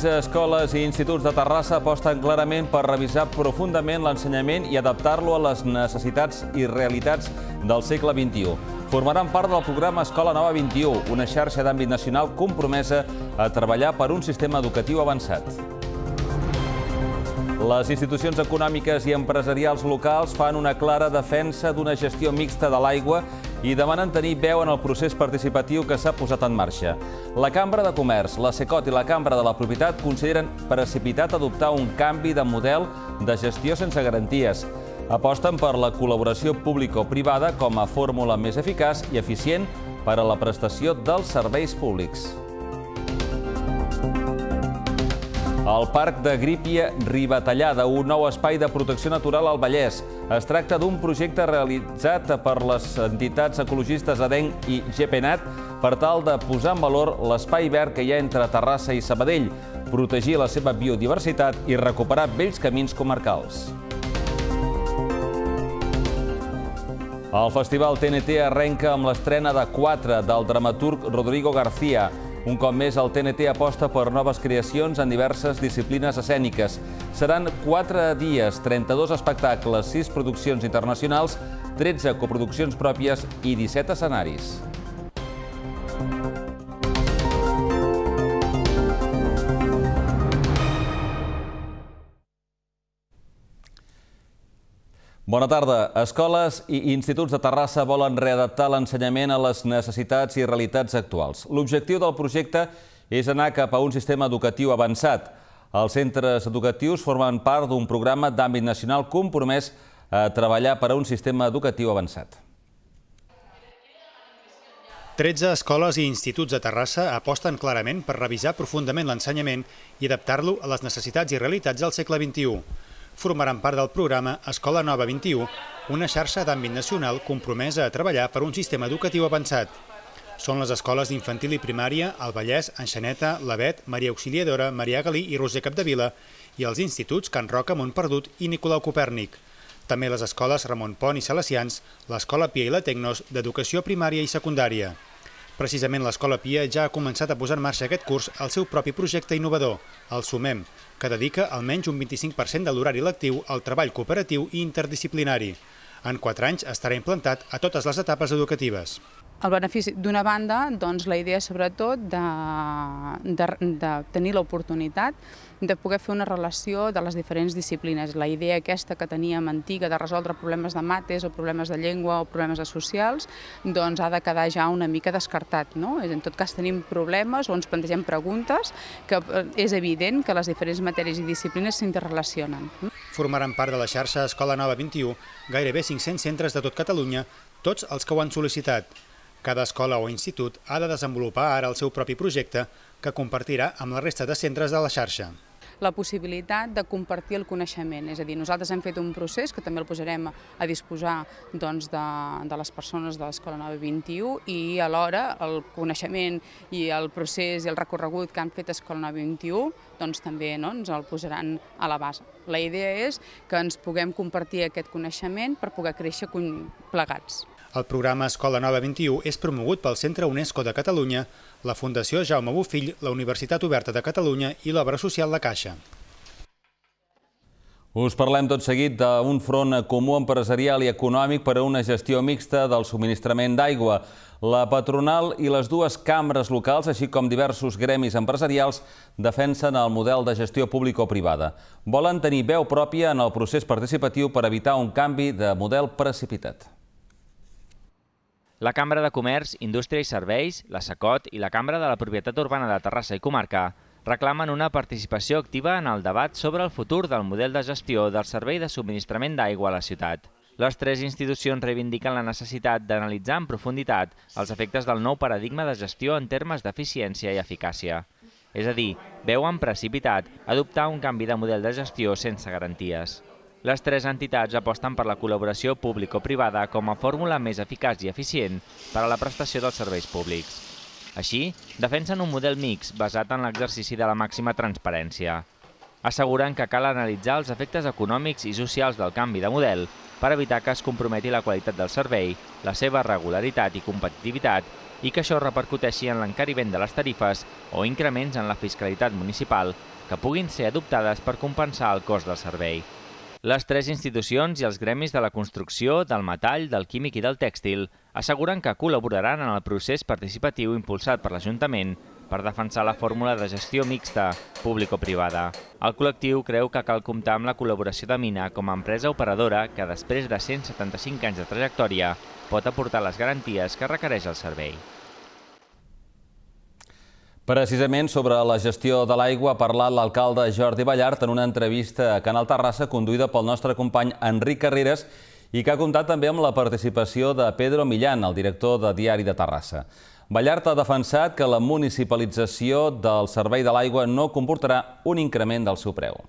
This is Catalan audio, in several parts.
13 escoles i instituts de Terrassa aposten clarament per revisar profundament l'ensenyament i adaptar-lo a les necessitats i realitats del segle XXI. Formaran part del programa Escola Nova 21, una xarxa d'àmbit nacional compromesa a treballar per un sistema educatiu avançat. Les institucions econòmiques i empresarials locals fan una clara defensa d'una gestió mixta de l'aigua i demanen tenir veu en el procés participatiu que s'ha posat en marxa. La Cambra de Comerç, la SECOT i la Cambra de la Propietat consideren precipitat adoptar un canvi de model de gestió sense garanties. Aposten per la col·laboració pública o privada com a fórmula més eficaç i eficient per a la prestació dels serveis públics. El Parc de Grípia Ribatallada, un nou espai de protecció natural al Vallès. Es tracta d'un projecte realitzat per les entitats ecologistes Adenc i GPNAT per tal de posar en valor l'espai verd que hi ha entre Terrassa i Sabadell, protegir la seva biodiversitat i recuperar vells camins comarcals. El Festival TNT arrenca amb l'estrena de 4 del dramaturg Rodrigo García, un cop més, el TNT aposta per noves creacions en diverses disciplines escèniques. Seran 4 dies, 32 espectacles, 6 produccions internacionals, 13 coproduccions pròpies i 17 escenaris. Bona tarda. Escoles i instituts de Terrassa volen readaptar l'ensenyament a les necessitats i realitats actuals. L'objectiu del projecte és anar cap a un sistema educatiu avançat. Els centres educatius formen part d'un programa d'àmbit nacional compromès a treballar per a un sistema educatiu avançat. 13 escoles i instituts de Terrassa aposten clarament per revisar profundament l'ensenyament i adaptar-lo a les necessitats i realitats del segle XXI formaran part del programa Escola Nova 21, una xarxa d'àmbit nacional compromesa a treballar per un sistema educatiu avançat. Són les escoles d'infantil i primària, el Vallès, Enxaneta, l'Avet, Maria Auxiliadora, Maria Galí i Roser Capdevila, i els instituts Can Roca, Montperdut i Nicolau Copèrnic. També les escoles Ramon Pont i Salesians, l'Escola Pia i la Tecnos d'Educació Primària i Secundària. Precisament l'Escola Pia ja ha començat a posar en marxa aquest curs el seu propi projecte innovador, el Sumem, que dedica almenys un 25% de l'horari lectiu al treball cooperatiu i interdisciplinari. En quatre anys estarà implantat a totes les etapes educatives. El benefici, d'una banda, doncs, la idea sobretot de, de, de tenir l'oportunitat de poder fer una relació de les diferents disciplines. La idea aquesta que teníem antiga de resoldre problemes de mates o problemes de llengua o problemes de socials, doncs ha de quedar ja una mica descartat. No? En tot cas tenim problemes o ens plantegem preguntes que eh, és evident que les diferents matèries i disciplines s'interrelacionen. Formaran part de la xarxa Escola Nova 21 gairebé 500 centres de tot Catalunya, tots els que ho han sol·licitat. Cada escola o institut ha de desenvolupar ara el seu propi projecte que compartirà amb la resta de centres de la xarxa la possibilitat de compartir el coneixement. És a dir, nosaltres hem fet un procés que també el posarem a disposar doncs, de, de les persones de l'Escola Nova 21 i alhora el coneixement i el procés i el recorregut que han fet Escola Nova 21 doncs, també no, ens el posaran a la base. La idea és que ens puguem compartir aquest coneixement per poder créixer plegats. El programa Escola Nova 21 és promogut pel Centre UNESCO de Catalunya, la Fundació Jaume Bofill, la Universitat Oberta de Catalunya i l'obra social La Caixa. Us parlem tot seguit d'un front comú empresarial i econòmic per a una gestió mixta del subministrament d'aigua. La patronal i les dues cambres locals, així com diversos gremis empresarials, defensen el model de gestió pública o privada. Volen tenir veu pròpia en el procés participatiu per evitar un canvi de model precipitat. La Cambra de Comerç, Indústria i Serveis, la SACOT i la Cambra de la Propietat Urbana de Terrassa i Comarca reclamen una participació activa en el debat sobre el futur del model de gestió del servei de subministrament d'aigua a la ciutat. Les tres institucions reivindiquen la necessitat d'analitzar en profunditat els efectes del nou paradigma de gestió en termes d'eficiència i eficàcia. És a dir, veuen precipitat adoptar un canvi de model de gestió sense garanties. Les tres entitats aposten per la col·laboració público-privada com a fórmula més eficaç i eficient per a la prestació dels serveis públics. Així, defensen un model mix basat en l'exercici de la màxima transparència. Asseguren que cal analitzar els efectes econòmics i socials del canvi de model per evitar que es comprometi la qualitat del servei, la seva regularitat i competitivitat i que això repercuteixi en l'encariment de les tarifes o increments en la fiscalitat municipal que puguin ser adoptades per compensar el cost del servei. Les tres institucions i els gremis de la construcció, del metall, del químic i del tèxtil asseguren que col·laboraran en el procés participatiu impulsat per l'Ajuntament per defensar la fórmula de gestió mixta, o privada El col·lectiu creu que cal comptar amb la col·laboració de Mina com a empresa operadora que, després de 175 anys de trajectòria, pot aportar les garanties que requereix el servei. Precisament sobre la gestió de l'aigua ha parlat l'alcalde Jordi Ballart en una entrevista a Canal Terrassa conduïda pel nostre company Enric Carreras i que ha comptat també amb la participació de Pedro Millán, el director de Diari de Terrassa. Ballart ha defensat que la municipalització del servei de l'aigua no comportarà un increment del seu preu.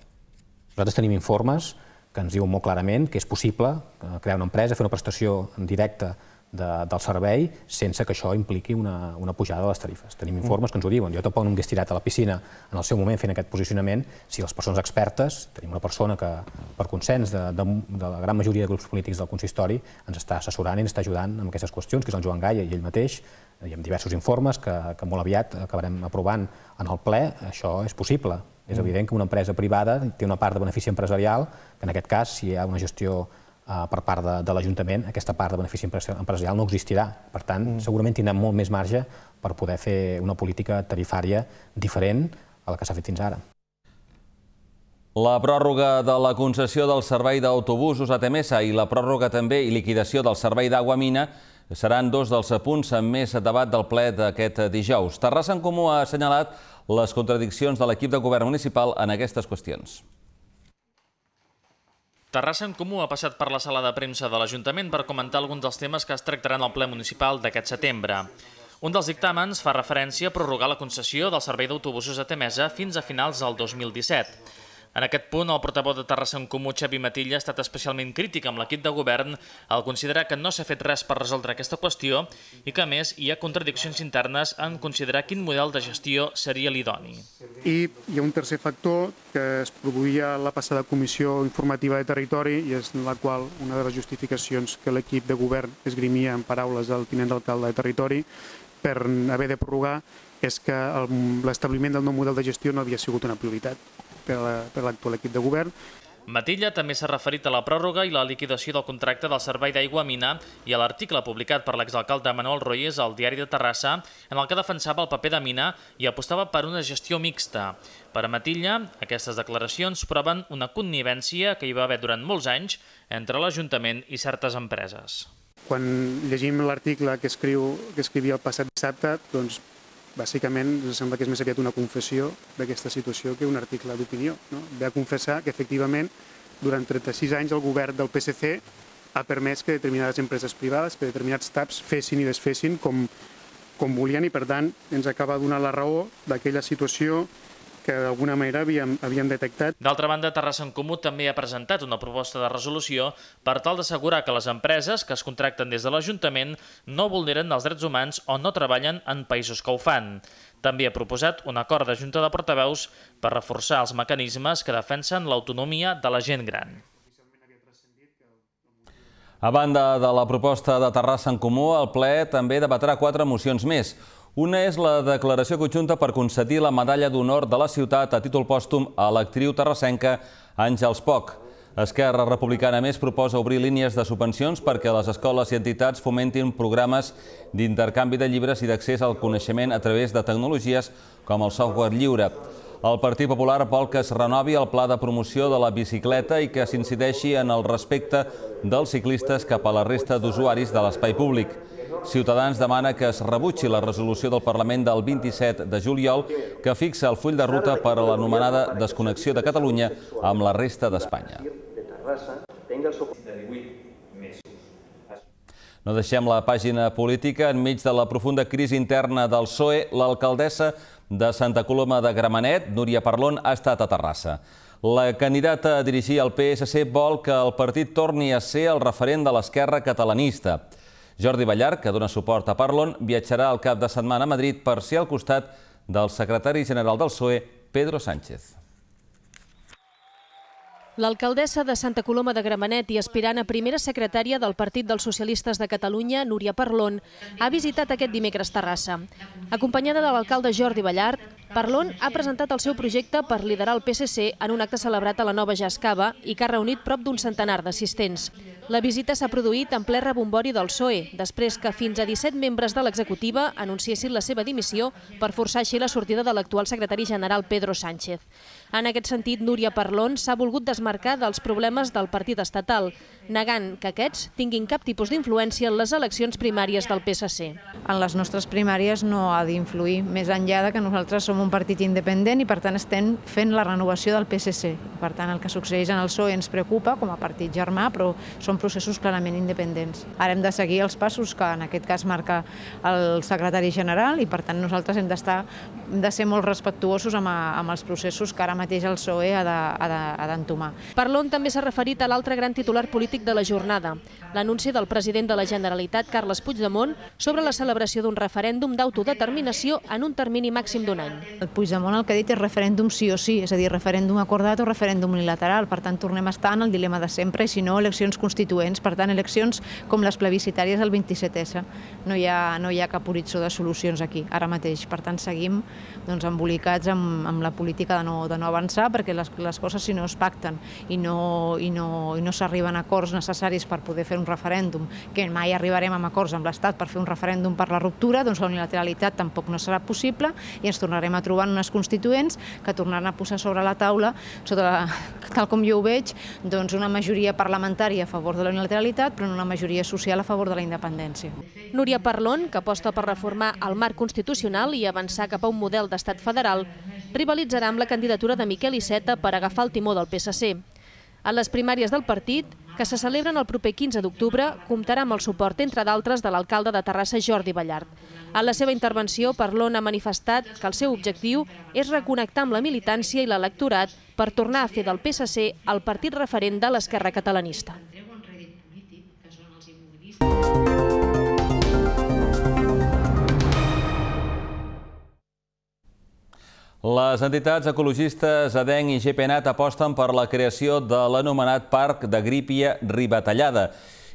Nosaltres tenim informes que ens diuen molt clarament que és possible eh, crear una empresa, fer una prestació directa de, del servei sense que això impliqui una, una pujada de les tarifes. Tenim mm. informes que ens ho diuen. Jo tampoc no m'hagués tirat a la piscina en el seu moment fent aquest posicionament si les persones expertes, tenim una persona que per consens de, de, de la gran majoria de grups polítics del consistori ens està assessorant i ens està ajudant amb aquestes qüestions, que és el Joan Gaia i ell mateix, i amb diversos informes que, que molt aviat acabarem aprovant en el ple, això és possible. És mm. evident que una empresa privada té una part de benefici empresarial, que en aquest cas, si hi ha una gestió Eh, per part de, de l'Ajuntament, aquesta part de benefici empresarial no existirà. Per tant, mm. segurament tindrà molt més marge per poder fer una política tarifària diferent a la que s'ha fet fins ara. La pròrroga de la concessió del servei d'autobusos a Temesa i la pròrroga també i liquidació del servei d'aigua mina seran dos dels punts amb més debat del ple d'aquest dijous. Terrassa en Comú ha assenyalat les contradiccions de l'equip de govern municipal en aquestes qüestions. Terrassa en Comú ha passat per la sala de premsa de l'Ajuntament per comentar alguns dels temes que es tractaran al ple municipal d'aquest setembre. Un dels dictàmens fa referència a prorrogar la concessió del servei d'autobusos a Temesa fins a finals del 2017. En aquest punt, el portaveu de Terrassa en Comú, Xavi Matilla, ha estat especialment crític amb l'equip de govern al considerar que no s'ha fet res per resoldre aquesta qüestió i que, a més, hi ha contradiccions internes en considerar quin model de gestió seria l'idoni. I hi ha un tercer factor que es produïa a la passada comissió informativa de territori i és la qual una de les justificacions que l'equip de govern esgrimia en paraules del tinent d'alcalde de territori per haver de prorrogar és que l'establiment del nou model de gestió no havia sigut una prioritat per l'actual equip de govern. Matilla també s'ha referit a la pròrroga i la liquidació del contracte del Servei d'Aigua Mina i a l'article publicat per l'exalcalde Manuel Royes al diari de Terrassa, en el que defensava el paper de Mina i apostava per una gestió mixta. Per a Matilla, aquestes declaracions proven una connivència que hi va haver durant molts anys entre l'Ajuntament i certes empreses. Quan llegim l'article que escriu que escrivia el passat dissabte, doncs Bàsicament, ens sembla que és més aviat una confessió d'aquesta situació que un article d'opinió. No? Ve a confessar que, efectivament, durant 36 anys el govern del PSC ha permès que determinades empreses privades, que determinats TAPs fessin i desfessin com, com volien i, per tant, ens acaba donant la raó d'aquella situació que d'alguna manera havíem, havíem detectat. D'altra banda, Terrassa en Comú també ha presentat una proposta de resolució per tal d'assegurar que les empreses que es contracten des de l'Ajuntament no vulneren els drets humans o no treballen en països que ho fan. També ha proposat un acord de Junta de Portaveus per reforçar els mecanismes que defensen l'autonomia de la gent gran. A banda de la proposta de Terrassa en Comú, el ple també debatrà quatre mocions més. Una és la declaració conjunta per concedir la medalla d'honor de la ciutat a títol pòstum a l'actriu terrassenca Àngels Poc. Esquerra Republicana més proposa obrir línies de subvencions perquè les escoles i entitats fomentin programes d'intercanvi de llibres i d'accés al coneixement a través de tecnologies com el software lliure. El Partit Popular vol que es renovi el pla de promoció de la bicicleta i que s'incideixi en el respecte dels ciclistes cap a la resta d'usuaris de l'espai públic. Ciutadans demana que es rebutgi la resolució del Parlament del 27 de juliol que fixa el full de ruta per a l'anomenada desconnexió de Catalunya amb la resta d'Espanya. No deixem la pàgina política. Enmig de la profunda crisi interna del PSOE, l'alcaldessa de Santa Coloma de Gramenet, Núria Parlon, ha estat a Terrassa. La candidata a dirigir el PSC vol que el partit torni a ser el referent de l'esquerra catalanista. Jordi Ballar, que dona suport a Parlon, viatjarà el cap de setmana a Madrid per ser al costat del secretari general del PSOE, Pedro Sánchez. L'alcaldessa de Santa Coloma de Gramenet i aspirant a primera secretària del Partit dels Socialistes de Catalunya, Núria Parlon, ha visitat aquest dimecres Terrassa. Acompanyada de l'alcalde Jordi Ballart, Parlon ha presentat el seu projecte per liderar el PSC en un acte celebrat a la nova Jascava i que ha reunit prop d'un centenar d'assistents. La visita s'ha produït en ple rebombori del PSOE, després que fins a 17 membres de l'executiva anunciessin la seva dimissió per forçar així la sortida de l'actual secretari general Pedro Sánchez. En aquest sentit, Núria Parlon s'ha volgut desmarcar dels problemes del partit estatal, negant que aquests tinguin cap tipus d'influència en les eleccions primàries del PSC. En les nostres primàries no ha d'influir, més enllà que nosaltres som un partit independent i per tant estem fent la renovació del PSC. Per tant, el que succeeix en el PSOE ens preocupa com a partit germà, però són processos clarament independents. Ara hem de seguir els passos que en aquest cas marca el secretari general i per tant nosaltres hem d'estar hem de ser molt respectuosos amb, a, amb els processos que ara mateix el PSOE ha d'entomar. De, Parlon també s'ha referit a l'altre gran titular polític de la jornada, l'anunci del president de la Generalitat, Carles Puigdemont, sobre la celebració d'un referèndum d'autodeterminació en un termini màxim d'un any. El Puigdemont el que ha dit és referèndum sí o sí, és a dir, referèndum acordat o referèndum unilateral. Per tant, tornem a estar en el dilema de sempre, i si no, eleccions constituents. Per tant, eleccions com les plebiscitàries del 27S. No hi ha, no hi ha cap horitzó de solucions aquí, ara mateix. Per tant, seguim doncs, embolicats amb, amb la política de no, de no avançar, perquè les, les coses, si no, es pacten i no, i no, i no s'arriben a acords necessaris per poder fer un referèndum, que mai arribarem amb acords amb l'Estat per fer un referèndum per la ruptura, doncs la unilateralitat tampoc no serà possible i ens tornarem a a trobar unes constituents que tornaran a posar sobre la taula, sota la, tal com jo ho veig, doncs una majoria parlamentària a favor de la unilateralitat, però una majoria social a favor de la independència. Núria Parlon, que aposta per reformar el marc constitucional i avançar cap a un model d'estat federal, rivalitzarà amb la candidatura de Miquel Iceta per agafar el timó del PSC. A les primàries del partit, que se celebren el proper 15 d'octubre, comptarà amb el suport, entre d'altres, de l'alcalde de Terrassa, Jordi Ballart. En la seva intervenció, Parlon ha manifestat que el seu objectiu és reconnectar amb la militància i l'electorat per tornar a fer del PSC el partit referent de l'esquerra catalanista. Les entitats ecologistes ADENC i GPNAT aposten per la creació de l'anomenat Parc de Grípia Ribatallada.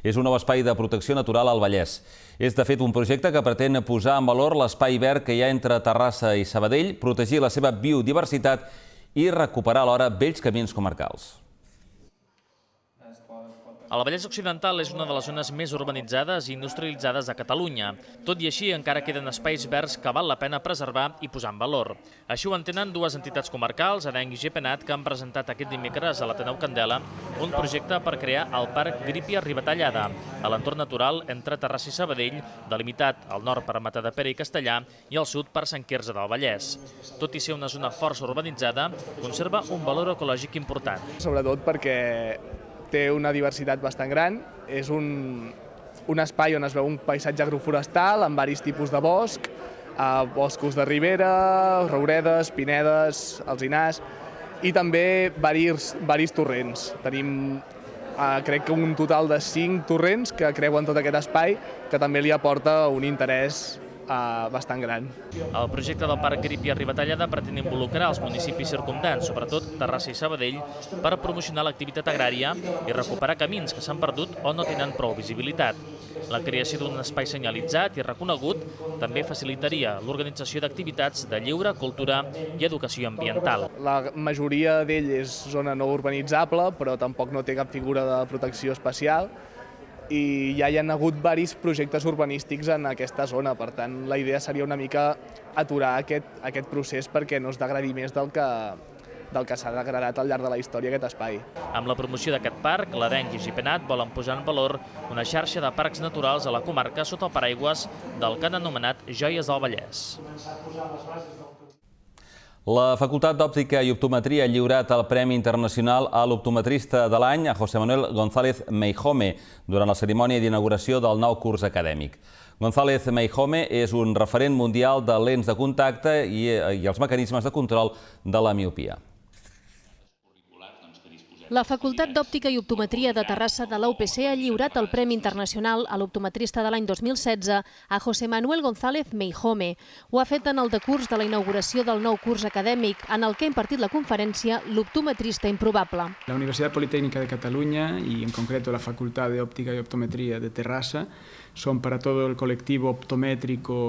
És un nou espai de protecció natural al Vallès. És, de fet, un projecte que pretén posar en valor l'espai verd que hi ha entre Terrassa i Sabadell, protegir la seva biodiversitat i recuperar alhora vells camins comarcals. El Vallès Occidental és una de les zones més urbanitzades i industrialitzades de Catalunya. Tot i així, encara queden espais verds que val la pena preservar i posar en valor. Així ho entenen dues entitats comarcals, Adenc i Gepenat, que han presentat aquest dimecres a l'Ateneu Candela un projecte per crear el Parc Grípia Ribatallada, a l'entorn natural entre Terrassa i Sabadell, delimitat al nord per Matà de Pere i Castellà i al sud per Sant Quirze del Vallès. Tot i ser una zona força urbanitzada, conserva un valor ecològic important. Sobretot perquè té una diversitat bastant gran. És un, un espai on es veu un paisatge agroforestal amb varis tipus de bosc, eh, boscos de ribera, rouredes, pinedes, alzinars, i també varis, varis torrents. Tenim eh, crec que un total de cinc torrents que creuen tot aquest espai, que també li aporta un interès eh, bastant gran. El projecte del Parc Gripia Ribatallada pretén involucrar els municipis circumdants, sobretot Terrassa i Sabadell, per promocionar l'activitat agrària i recuperar camins que s'han perdut o no tenen prou visibilitat. La creació d'un espai senyalitzat i reconegut també facilitaria l'organització d'activitats de lliure, cultura i educació ambiental. La majoria d'ell és zona no urbanitzable, però tampoc no té cap figura de protecció especial, i ja hi ha hagut varis projectes urbanístics en aquesta zona, per tant la idea seria una mica aturar aquest, aquest procés perquè no es degradi més del que, del que s'ha degradat al llarg de la història aquest espai. Amb la promoció d'aquest parc, la l'Arenc i Gipenat volen posar en valor una xarxa de parcs naturals a la comarca sota el paraigües del que han anomenat Joies del Vallès. La Facultat d'Òptica i Optometria ha lliurat el Premi Internacional a l'Optometrista de l'any a José Manuel González Meijome durant la cerimònia d'inauguració del nou curs acadèmic. González Meijome és un referent mundial de lents de contacte i, eh, i els mecanismes de control de la miopia. La Facultat d'Òptica i Optometria de Terrassa de la UPC ha lliurat el Premi Internacional a l'optometrista de l'any 2016 a José Manuel González Meijome. Ho ha fet en el decurs de la inauguració del nou curs acadèmic, en el que ha impartit la conferència L'optometrista improbable. La Universitat Politécnica de Catalunya i en concret la Facultat d'Òptica i Optometria de Terrassa són per a tot el col·lectiu optométrico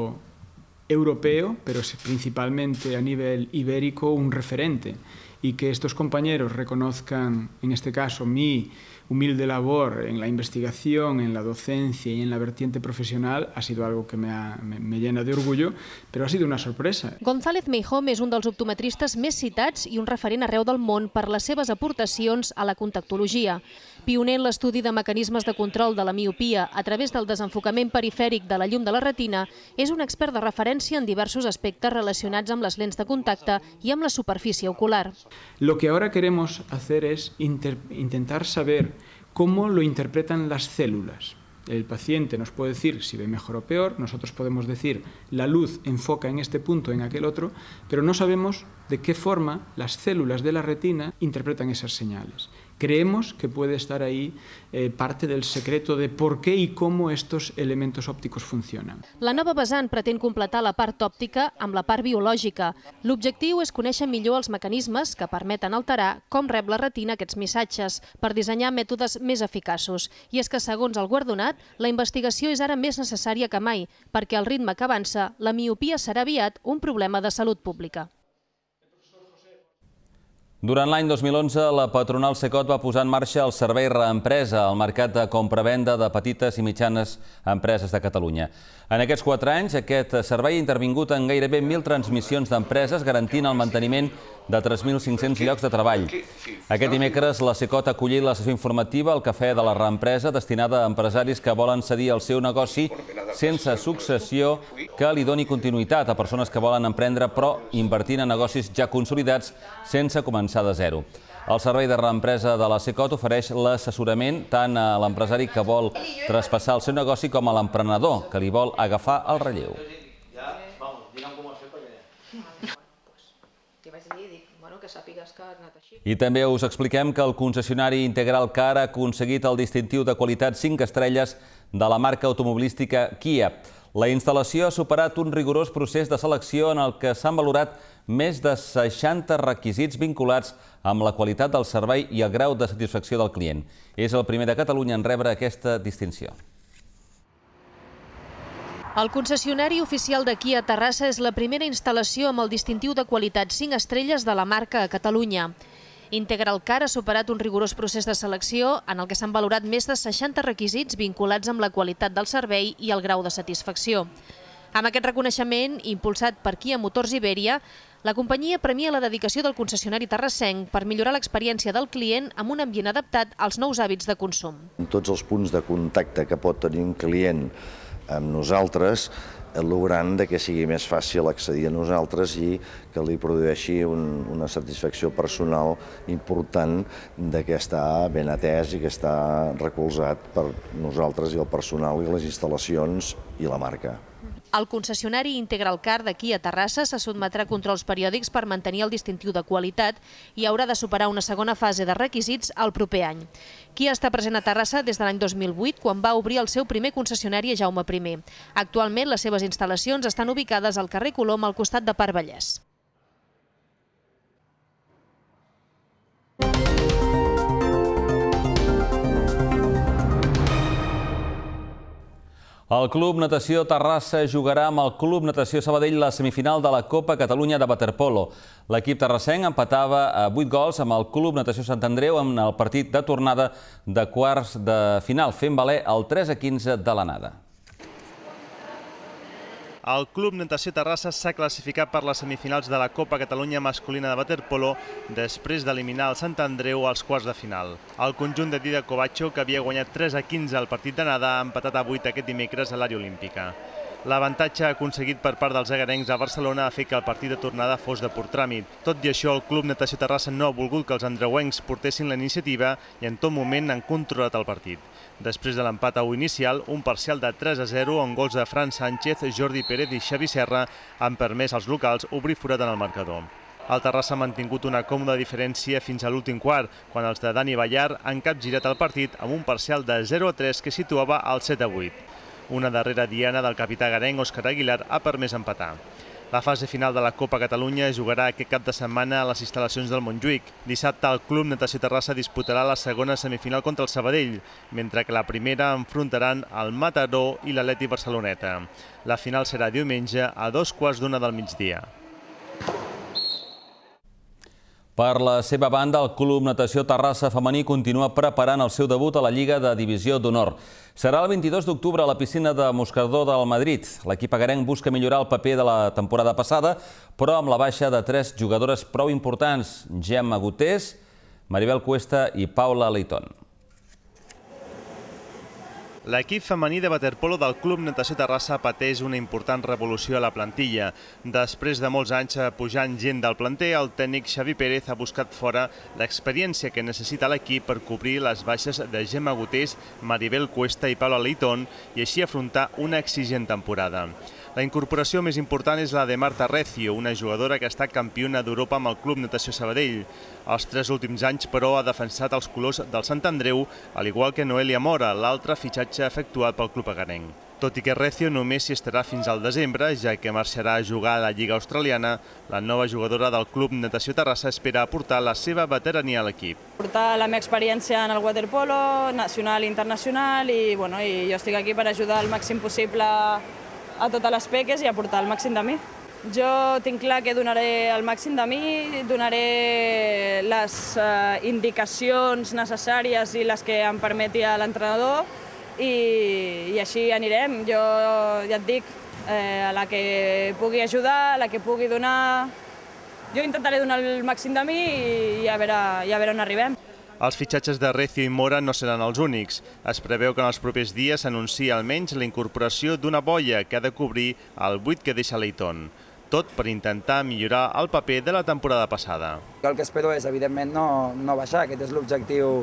europeu, però principalment a nivell ibèric, un referente y que estos compañeros reconozcan, en este caso, mi humilde labor en la investigación, en la docencia y en la vertiente profesional ha sido algo que me, ha, me, me llena de orgullo, pero ha sido una sorpresa. González Meijom és un dels optometristes més citats i un referent arreu del món per les seves aportacions a la contactologia pioner en l'estudi de mecanismes de control de la miopia a través del desenfocament perifèric de la llum de la retina, és un expert de referència en diversos aspectes relacionats amb les lents de contacte i amb la superfície ocular. Lo que ahora queremos hacer es intentar saber cómo lo interpretan las células. El paciente nos puede decir si ve mejor o peor, nosotros podemos decir la luz enfoca en este punto, en aquel otro, pero no sabemos de qué forma las células de la retina interpretan esas señales. Creemos que puede estar ahí eh, parte del secreto de por qué y cómo estos elementos ópticos funcionan. La nova vessant pretén completar la part òptica amb la part biològica. L'objectiu és conèixer millor els mecanismes que permeten alterar com rep la retina aquests missatges per dissenyar mètodes més eficaços. I és que, segons el guardonat, la investigació és ara més necessària que mai, perquè al ritme que avança, la miopia serà aviat un problema de salut pública. Durant l'any 2011, la patronal Secot va posar en marxa el servei reempresa al mercat de compra-venda de petites i mitjanes empreses de Catalunya. En aquests quatre anys, aquest servei ha intervingut en gairebé 1.000 transmissions d'empreses, garantint el manteniment de 3.500 llocs de treball. Aquest dimecres, la SECOT ha acollit la sessió informativa al Cafè de la Reempresa, destinada a empresaris que volen cedir el seu negoci sense successió que li doni continuïtat a persones que volen emprendre però invertint en negocis ja consolidats sense començar de zero. El servei de reempresa de la CECOT ofereix l'assessorament tant a l'empresari que vol traspassar el seu negoci com a l'emprenedor que li vol agafar el relleu. que sàpigues que ha anat així. I també us expliquem que el concessionari integral CAR ha aconseguit el distintiu de qualitat 5 estrelles de la marca automobilística Kia. La instal·lació ha superat un rigorós procés de selecció en el que s'han valorat més de 60 requisits vinculats amb la qualitat del servei i el grau de satisfacció del client. És el primer de Catalunya en rebre aquesta distinció. El concessionari oficial de Kia Terrassa és la primera instal·lació amb el distintiu de qualitat 5 estrelles de la marca a Catalunya. Integral Car ha superat un rigorós procés de selecció en el que s'han valorat més de 60 requisits vinculats amb la qualitat del servei i el grau de satisfacció. Amb aquest reconeixement, impulsat per Kia Motors Iberia, la companyia premia la dedicació del concessionari terrassenc per millorar l'experiència del client amb un ambient adaptat als nous hàbits de consum. Tots els punts de contacte que pot tenir un client amb nosaltres, logran de que sigui més fàcil accedir a nosaltres i que li produeixi un, una satisfacció personal important de que està ben atès i que està recolzat per nosaltres i el personal i les instal·lacions i la marca. El concessionari Car d'aquí a Terrassa se sotmetrà a controls periòdics per mantenir el distintiu de qualitat i haurà de superar una segona fase de requisits el proper any. Kia està present a Terrassa des de l'any 2008, quan va obrir el seu primer concessionari a Jaume I. Actualment, les seves instal·lacions estan ubicades al carrer Colom, al costat de Parc Vallès. El Club Natació Terrassa jugarà amb el Club Natació Sabadell la semifinal de la Copa Catalunya de Waterpolo. L'equip terrassenc empatava a eh, 8 gols amb el Club Natació Sant Andreu en el partit de tornada de quarts de final, fent valer el 3 a 15 de l'anada. El Club Natació Terrassa s'ha classificat per les semifinals de la Copa Catalunya masculina de waterpolo després d'eliminar el Sant Andreu als quarts de final. El conjunt de Dida Covacho, que havia guanyat 3 a 15 al partit d'anada, ha empatat a 8 aquest dimecres a l'àrea olímpica. L'avantatge aconseguit per part dels agarencs a Barcelona ha fet que el partit de tornada fos de port tràmit. Tot i això, el Club Natació Terrassa no ha volgut que els andreuencs portessin la iniciativa i en tot moment han controlat el partit. Després de l'empat a 1 inicial, un parcial de 3 a 0 on gols de Fran Sánchez, Jordi Pérez i Xavi Serra han permès als locals obrir forat en el marcador. El Terrassa ha mantingut una còmoda diferència fins a l'últim quart, quan els de Dani Ballar han capgirat el partit amb un parcial de 0 a 3 que situava al 7 a 8. Una darrera diana del capità garenc Òscar Aguilar ha permès empatar. La fase final de la Copa Catalunya es jugarà aquest cap de setmana a les instal·lacions del Montjuïc. Dissabte el Club Natació Terrassa disputarà la segona semifinal contra el Sabadell, mentre que la primera enfrontaran el Mataró i l'Atleti Barceloneta. La final serà diumenge a dos quarts d'una del migdia. Per la seva banda, el Club Natació Terrassa Femení continua preparant el seu debut a la Lliga de Divisió d'Honor. Serà el 22 d'octubre a la piscina de Moscardó del Madrid. L'equip agarenc busca millorar el paper de la temporada passada, però amb la baixa de tres jugadores prou importants, Gemma Gutés, Maribel Cuesta i Paula Leitón. L'equip femení de waterpolo del Club Natació Terrassa pateix una important revolució a la plantilla. Després de molts anys pujant gent del planter, el tècnic Xavi Pérez ha buscat fora l'experiència que necessita l'equip per cobrir les baixes de Gemma Gutés, Maribel Cuesta i Paula Leiton i així afrontar una exigent temporada. La incorporació més important és la de Marta Recio, una jugadora que ha estat campiona d'Europa amb el Club Natació Sabadell. Els tres últims anys, però, ha defensat els colors del Sant Andreu, al igual que Noelia Mora, l'altre fitxatge efectuat pel club aganenc. Tot i que Recio només s'hi estarà fins al desembre, ja que marxarà a jugar a la Lliga Australiana, la nova jugadora del Club Natació Terrassa espera aportar la seva veterania a l'equip. Portar la meva experiència en el waterpolo, nacional i internacional, i, bueno, i jo estic aquí per ajudar el màxim possible a totes les peques i a portar el màxim de mi. Jo tinc clar que donaré el màxim de mi, donaré les eh, indicacions necessàries i les que em permeti l'entrenador i, i així anirem. Jo ja et dic, eh, a la que pugui ajudar, a la que pugui donar... Jo intentaré donar el màxim de mi i, i, a, veure, i a veure on arribem. Els fitxatges de Recio i Mora no seran els únics. Es preveu que en els propers dies s'anuncia almenys la incorporació d'una boia que ha de cobrir el buit que deixa l'Eiton tot per intentar millorar el paper de la temporada passada. El que espero és, evidentment, no, no baixar. Aquest és l'objectiu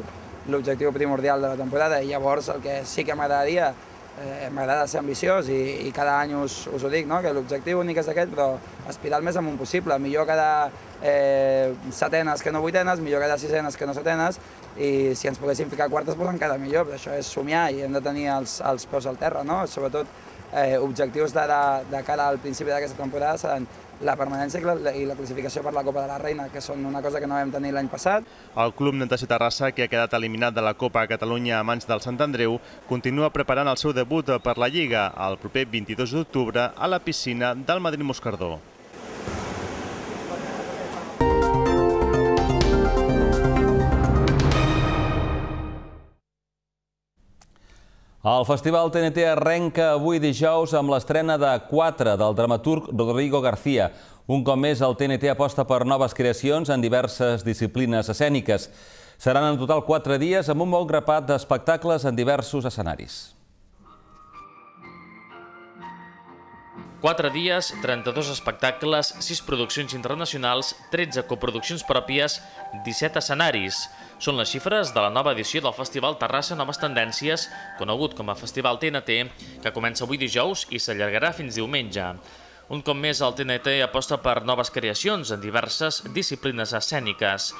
l'objectiu primordial de la temporada i llavors el que sí que m'agradaria eh, m'agrada ser ambiciós i, i cada any us, us ho dic, no? que l'objectiu únic és aquest, però aspirar el més amunt possible. Millor quedar eh, setenes que no vuitenes, millor quedar sisenes que no setenes, i si ens poguéssim ficar quartes, doncs encara millor, però això és somiar i hem de tenir els, els peus al terra, no? Sobretot, eh, objectius de, de, de cara al principi d'aquesta temporada seran la permanència i la classificació per la Copa de la Reina, que són una cosa que no vam tenir l'any passat. El club Natació Terrassa, que ha quedat eliminat de la Copa a Catalunya a mans del Sant Andreu, continua preparant el seu debut per la Lliga el proper 22 d'octubre a la piscina del Madrid Moscardó. El Festival TNT arrenca avui dijous amb l'estrena de 4 del dramaturg Rodrigo García. Un cop més, el TNT aposta per noves creacions en diverses disciplines escèniques. Seran en total 4 dies amb un bon grapat d'espectacles en diversos escenaris. 4 dies, 32 espectacles, 6 produccions internacionals, 13 coproduccions pròpies, 17 escenaris. Són les xifres de la nova edició del Festival Terrassa Noves Tendències, conegut com a Festival TNT, que comença avui dijous i s'allargarà fins diumenge. Un cop més, el TNT aposta per noves creacions en diverses disciplines escèniques.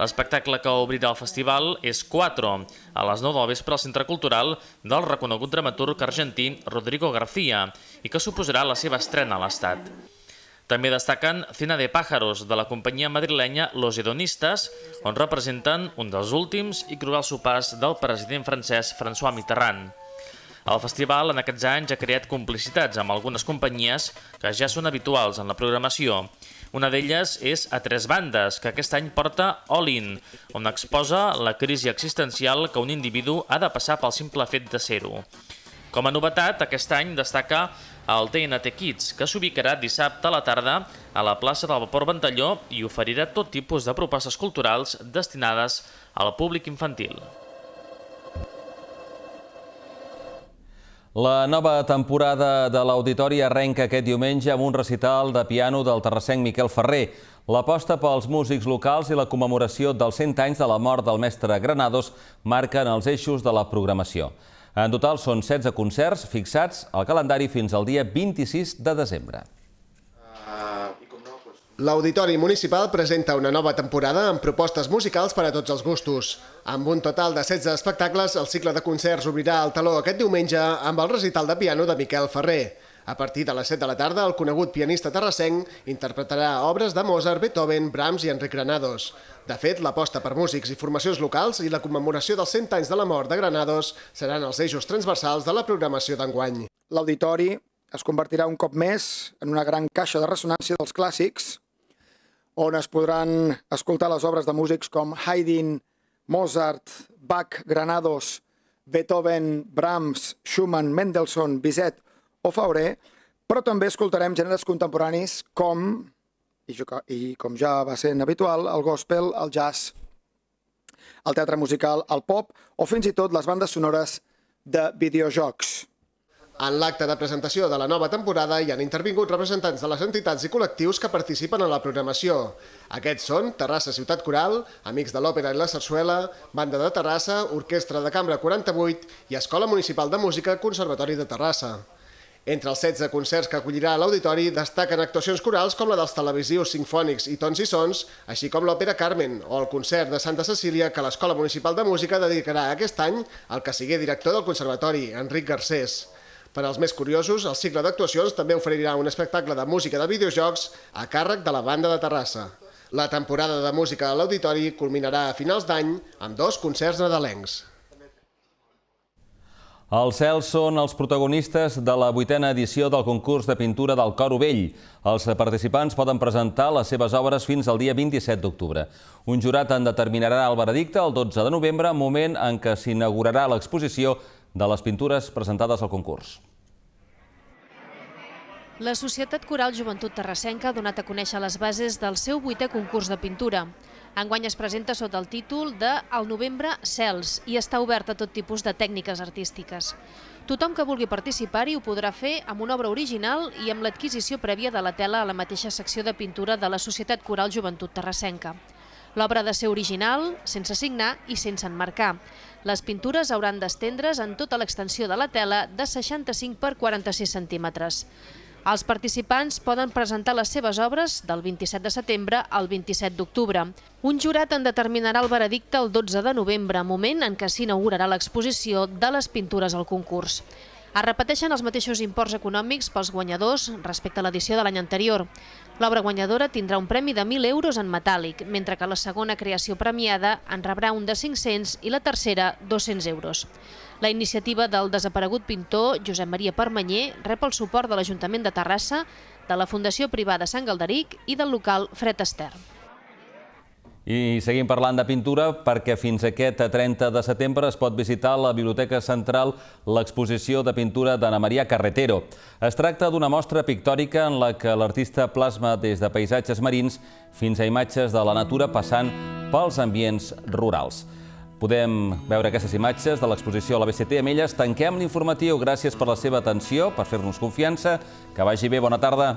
L'espectacle que obrirà el festival és 4, a les 9 del vespre al Centre Cultural del reconegut dramaturg argentí Rodrigo García, i que suposarà la seva estrena a l'Estat. També destaquen Cena de Pájaros, de la companyia madrilenya Los Hedonistes, on representen un dels últims i cruels sopars del president francès François Mitterrand. El festival en aquests anys ha creat complicitats amb algunes companyies que ja són habituals en la programació. Una d'elles és A Tres Bandes, que aquest any porta All In, on exposa la crisi existencial que un individu ha de passar pel simple fet de ser-ho. Com a novetat, aquest any destaca el TNT Kids, que s'ubicarà dissabte a la tarda a la plaça del Vapor Ventalló i oferirà tot tipus de propostes culturals destinades al públic infantil. La nova temporada de l'Auditori arrenca aquest diumenge amb un recital de piano del terrassenc Miquel Ferrer. L'aposta pels músics locals i la commemoració dels 100 anys de la mort del mestre Granados marquen els eixos de la programació. En total són 16 concerts fixats al calendari fins al dia 26 de desembre. Ah, L'Auditori Municipal presenta una nova temporada amb propostes musicals per a tots els gustos. Amb un total de 16 espectacles, el cicle de concerts obrirà el taló aquest diumenge amb el recital de piano de Miquel Ferrer. A partir de les 7 de la tarda, el conegut pianista terrassenc interpretarà obres de Mozart, Beethoven, Brahms i Enric Granados. De fet, l'aposta per músics i formacions locals i la commemoració dels 100 anys de la mort de Granados seran els eixos transversals de la programació d'enguany. L'auditori es convertirà un cop més en una gran caixa de ressonància dels clàssics on es podran escoltar les obres de músics com Haydn, Mozart, Bach, Granados, Beethoven, Brahms, Schumann, Mendelssohn, Bizet o Fauré, però també escoltarem gèneres contemporanis com, i, i com ja va ser habitual, el gospel, el jazz, el teatre musical, el pop o fins i tot les bandes sonores de videojocs. En l'acte de presentació de la nova temporada hi han intervingut representants de les entitats i col·lectius que participen en la programació. Aquests són Terrassa Ciutat Coral, Amics de l'Òpera i la Sarsuela, Banda de Terrassa, Orquestra de Cambra 48 i Escola Municipal de Música Conservatori de Terrassa. Entre els 16 concerts que acollirà l'auditori destaquen actuacions corals com la dels televisius sinfònics i tons i sons, així com l'òpera Carmen o el concert de Santa Cecília que l'Escola Municipal de Música dedicarà aquest any al que sigui director del Conservatori, Enric Garcés. Per als més curiosos, el cicle d'actuacions també oferirà un espectacle de música de videojocs a càrrec de la banda de Terrassa. La temporada de música a l'auditori culminarà a finals d'any amb dos concerts nadalencs. Els cels són els protagonistes de la vuitena edició del concurs de pintura del Coro Vell. Els participants poden presentar les seves obres fins al dia 27 d'octubre. Un jurat en determinarà el veredicte el 12 de novembre, moment en què s'inaugurarà l'exposició de les pintures presentades al concurs. La Societat Coral Joventut Terrassenca ha donat a conèixer les bases del seu vuitè concurs de pintura. Enguany es presenta sota el títol de El novembre, cels, i està obert a tot tipus de tècniques artístiques. Tothom que vulgui participar-hi ho podrà fer amb una obra original i amb l'adquisició prèvia de la tela a la mateixa secció de pintura de la Societat Coral Joventut Terrassenca. L'obra ha de ser original, sense signar i sense enmarcar. Les pintures hauran d'estendre's en tota l'extensió de la tela de 65 per 46 centímetres. Els participants poden presentar les seves obres del 27 de setembre al 27 d'octubre. Un jurat en determinarà el veredicte el 12 de novembre, moment en què s'inaugurarà l'exposició de les pintures al concurs. Es repeteixen els mateixos imports econòmics pels guanyadors respecte a l'edició de l'any anterior. L'obra guanyadora tindrà un premi de 1.000 euros en metàl·lic, mentre que la segona creació premiada en rebrà un de 500 i la tercera 200 euros. La iniciativa del desaparegut pintor Josep Maria Permanyer rep el suport de l'Ajuntament de Terrassa, de la Fundació Privada Sant Galderic i del local Fred Estern. I seguim parlant de pintura perquè fins aquest 30 de setembre es pot visitar a la Biblioteca Central l'exposició de pintura d'Anna Maria Carretero. Es tracta d'una mostra pictòrica en la que l'artista plasma des de paisatges marins fins a imatges de la natura passant pels ambients rurals. Podem veure aquestes imatges de l'exposició a la BCT. Amb elles tanquem l'informatiu. Gràcies per la seva atenció, per fer-nos confiança. Que vagi bé, bona tarda.